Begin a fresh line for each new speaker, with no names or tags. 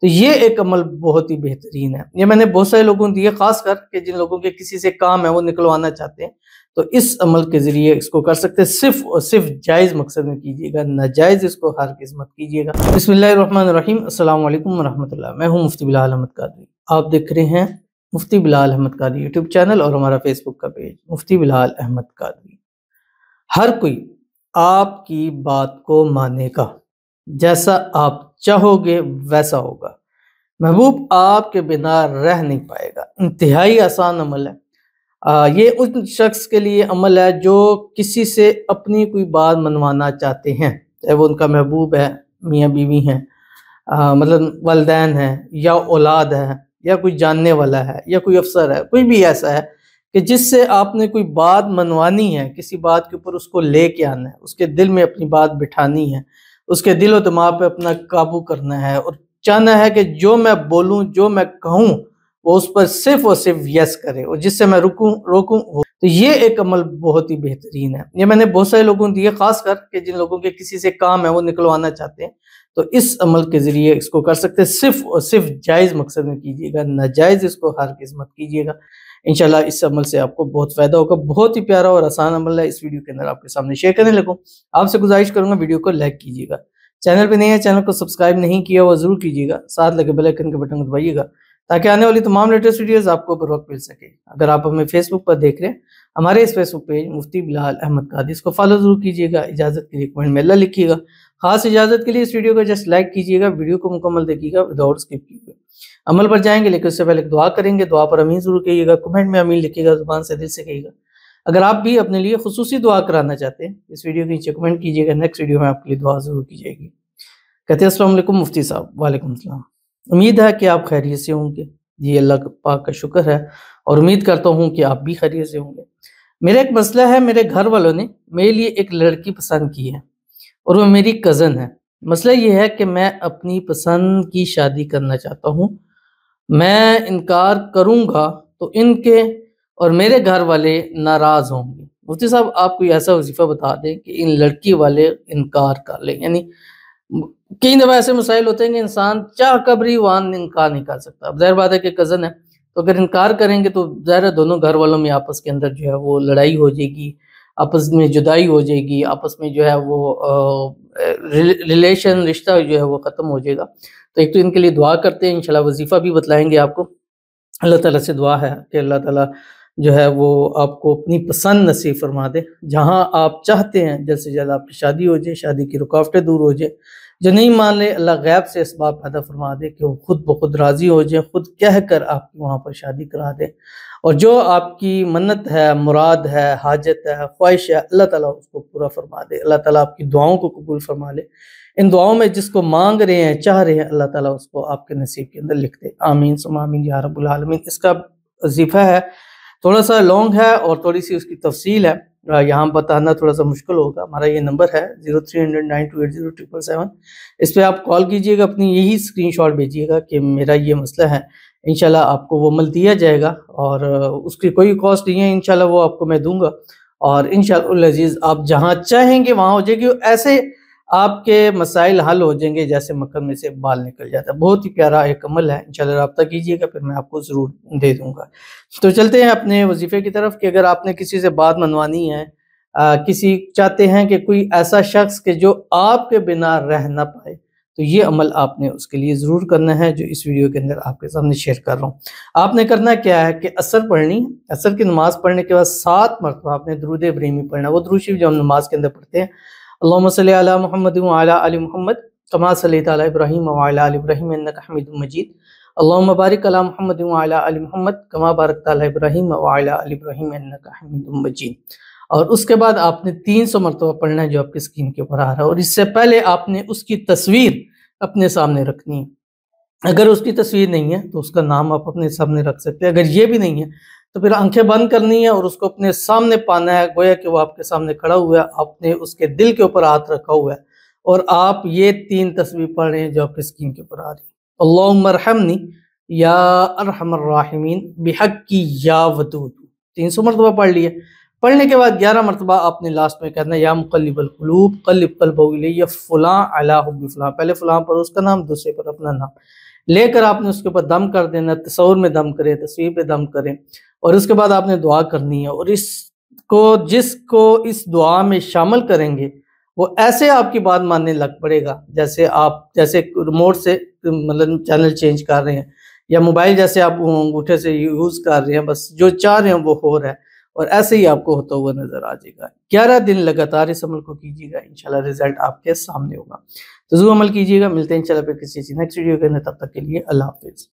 تو یہ جی۔ ایک عمل بہت ہی بہترین ہے یہ میں نے بہت سارے لوگوں دیے خاص کر کہ جن لوگوں کے کسی سے کام ہے وہ نکلوانا چاہتے ہیں تو اس عمل کے ذریعے اس کو کر سکتے صرف اور صرف جائز مقصد میں کیجیے گا ناجائز اس کو ہر قسمت کیجیے گا بسم اللہ الرحمن الرحیم السلام علیکم ورحمۃ اللہ میں ہوں مفتی بلال احمد قادری آپ دیکھ رہے ہیں مفتی بلال احمد قادری یوٹیوب چینل اور ہمارا فیس بک کا پیج مفتی بلال احمد قادری ہر کوئی آپ کی بات کو مانے کا جیسا آپ چاہو گے ویسا ہوگا محبوب آپ کے بنا رہ نہیں پائے گا انتہائی آسان عمل ہے یہ ان شخص کے لیے عمل ہے جو کسی سے اپنی کوئی بات منوانا چاہتے ہیں چاہے وہ ان کا محبوب ہے میاں بیوی آ, مطلب والدین ہیں یا اولاد ہے یا کوئی جاننے والا ہے یا کوئی افسر ہے کوئی بھی ایسا ہے کہ جس سے آپ نے کوئی بات منوانی ہے کسی بات کے اوپر اس کو لے کے آنا ہے اس کے دل میں اپنی بات بٹھانی ہے اس کے دل و دماغ پہ اپنا قابو کرنا ہے اور چاہنا ہے کہ جو میں بولوں جو میں کہوں وہ اس پر صرف اور صرف یس کرے اور جس سے میں رکوں روکوں وہ تو یہ ایک عمل بہت ہی بہترین ہے یہ میں نے بہت سارے لوگوں دیے خاص کر کہ جن لوگوں کے کسی سے کام ہے وہ نکلوانا چاہتے ہیں تو اس عمل کے ذریعے اس کو کر سکتے صرف اور صرف جائز مقصد میں کیجیے گا ناجائز اس کو ہر قسمت کیجیے گا انشاءاللہ اس عمل سے آپ کو بہت فائدہ ہوگا بہت ہی پیارا اور آسان عمل ہے اس ویڈیو کے اندر آپ کے سامنے شیئر کرنے لگو آپ سے گزارش کروں گا ویڈیو کو لائک کیجیے گا چینل پہ نہیں ہے چینل کو سبسکرائب نہیں کیا ہوا ضرور کیجیے گا ساتھ لگے بیل آئکن کے بٹن کو دبائیے گا تاکہ آنے والی تمام لیٹسٹ ویڈیوز آپ کو وقت مل سکے اگر آپ ہمیں فیس بک پر دیکھ رہے ہیں ہمارے اس Facebook page Mufti Bilal Ahmed Qadri اس کو فالو ضرور کیجیے گا اجازت کے لیے کمنٹ میں اللہ لکھیے گا خاص اجازت کے لیے اس ویڈیو کو جسٹ لائک کیجیے گا ویڈیو کو مکمل دیکھیے گا وداؤٹ اسکپ کیجیے عمل پر جائیں گے لیکن اس سے پہلے دعا کریں گے دعا پر امین ضرور کہیے گا کمنٹ میں امین لکھیے گا زبان سے سے دل کہیے گا اگر آپ بھی اپنے لیے خصوصی دعا کرانا چاہتے ہیں اس ویڈیو کے نیچے کمنٹ کیجیے گا نیکسٹ ویڈیو میں آپ کے لیے دعا ضرور کی جائے گی کہتے ہیں السلام علیکم مفتی صاحب وعلیکم السلام امید ہے کہ آپ خیریت سے ہوں گے جی اللہ پاک کا شکر ہے اور امید کرتا ہوں کہ آپ بھی خیریت سے ہوں گے میرا ایک مسئلہ ہے میرے گھر والوں نے میرے لیے ایک لڑکی پسند کی ہے اور وہ میری کزن ہے مسئلہ یہ ہے کہ میں اپنی پسند کی شادی کرنا چاہتا ہوں میں انکار کروں گا تو ان کے اور میرے گھر والے ناراض ہوں گے مفتی صاحب آپ کو ایسا وظیفہ بتا دیں کہ ان لڑکی والے انکار کر لیں یعنی کئی دفعہ ایسے مسائل ہوتے ہیں کہ انسان چاہ قبری وان انکار نہیں کر سکتا اب ظاہر بات ہے کہ کزن ہے تو اگر انکار کریں گے تو ظاہر دونوں گھر والوں میں آپس کے اندر جو ہے وہ لڑائی ہو جائے گی آپس میں جدائی ہو جائے گی آپس میں جو ہے وہ ریلیشن رشتہ جو ہے وہ ختم ہو جائے گا تو ایک تو ان کے لیے دعا کرتے ہیں انشاءاللہ وظیفہ بھی بتلائیں گے آپ کو اللہ تعالیٰ سے دعا ہے کہ اللہ تعالیٰ جو ہے وہ آپ کو اپنی پسند نصیب فرما دے جہاں آپ چاہتے ہیں جلد سے جلد آپ کی شادی ہو جائے شادی کی رکاوٹیں دور ہو جائے جو نہیں مان لے اللہ غیب سے اس پیدا فرما دے کہ وہ خود بخود راضی ہو جائیں خود کہہ کر آپ کی وہاں پر شادی کرا دے اور جو آپ کی منت ہے مراد ہے حاجت ہے خواہش ہے اللہ تعالیٰ اس کو پورا فرما دے اللہ تعالیٰ آپ کی دعاؤں کو قبول فرما لے ان دعاؤں میں جس کو مانگ رہے ہیں چاہ رہے ہیں اللہ تعالیٰ اس کو آپ کے نصیب کے اندر لکھ دے آمین سم آمین یا رب العالمین اس کا وظیفہ ہے تھوڑا سا لونگ ہے اور تھوڑی سی اس کی تفصیل ہے یہاں بتانا تھوڑا سا مشکل ہوگا ہمارا یہ نمبر ہے zero three hundred nine two eight zero seven اس پہ آپ کال کیجئے گا اپنی یہی اسکرین شاٹ بھیجیے گا کہ میرا یہ مسئلہ ہے انشاءاللہ آپ کو وہ عمل دیا جائے گا اور اس کی کوئی کاسٹ نہیں ہے انشاءاللہ وہ آپ کو میں دوں گا اور انشاءاللہ العزیز عزیز آپ جہاں چاہیں گے وہاں ہو جائے گی ایسے آپ کے مسائل حل ہو جائیں گے جیسے مکھن میں سے بال نکل جاتا ہے بہت ہی پیارا ایک عمل ہے انشاءاللہ رابطہ کیجیے گا پھر میں آپ کو ضرور دے دوں گا تو چلتے ہیں اپنے وظیفے کی طرف کہ اگر آپ نے کسی سے بات منوانی ہے کسی چاہتے ہیں کہ کوئی ایسا شخص کہ جو آپ کے بنا رہ نہ پائے تو یہ عمل آپ نے اس کے لیے ضرور کرنا ہے جو اس ویڈیو کے اندر آپ کے سامنے شیئر کر رہا ہوں آپ نے کرنا کیا ہے کہ اثر پڑھنی اثر کی نماز پڑھنے کے بعد سات مرتبہ آپ نے درود ابراہیمی پڑھنا وہ درود شریف جو ہم نماز کے اندر پڑھتے ہیں اللہم صلی علی محمد علی محمد کما صلی علی ابراہیم و حمید مجید اللہم بارک علی محمد علی محمد کما علی ابراہیم علی ابراہیم وبر حمید مجید اور اس کے بعد آپ نے تین سو مرتبہ پڑھنا ہے جو آپ کے سکین کے اوپر آ رہا ہے اور اس سے پہلے آپ نے اس کی تصویر اپنے سامنے رکھنی ہے اگر اس کی تصویر نہیں ہے تو اس کا نام آپ اپنے سامنے رکھ سکتے ہیں اگر یہ بھی نہیں ہے تو پھر آنکھیں بند کرنی ہے اور اس کو اپنے سامنے پانا ہے گویا کہ وہ آپ کے سامنے کھڑا ہوا ہے آپ نے اس کے دل کے اوپر ہاتھ رکھا ہوا ہے اور آپ یہ تین تصویر پڑھ رہے ہیں جو آپ کے سکین کے اوپر آ رہی ہے اللہم ارحمنی یا ارحم الراحمین بحق کی یا ودود تین سو مرتبہ پڑھ لیے پڑھنے کے بعد گیارہ مرتبہ آپ نے لاسٹ میں کہنا ہے یا مقلب القلوب قلب قلب قلبہ یا فلاں علی حب فلاں پہلے فلاں پر اس کا نام دوسرے پر اپنا نام لے کر آپ نے اس کے اوپر دم کر دینا تصور میں دم کریں تصویر پہ دم کریں اور اس کے بعد آپ نے دعا کرنی ہے اور اس کو جس کو اس دعا میں شامل کریں گے وہ ایسے آپ کی بات ماننے لگ پڑے گا جیسے آپ جیسے ریموٹ سے مطلب چینل چینج کر رہے ہیں یا موبائل جیسے آپ انگوٹھے سے یوز کر رہے ہیں بس جو چاہ رہے ہیں وہ ہو رہا ہے اور ایسے ہی آپ کو ہوتا ہوا نظر آ جائے گا گیارہ دن لگاتار اس عمل کو کیجیے گا انشاءاللہ ریزلٹ آپ کے سامنے ہوگا تو ضرور عمل کیجیے گا ملتے ہیں انشاءاللہ پھر کسی نیکسٹ ویڈیو کرنے تب تک کے لیے اللہ حافظ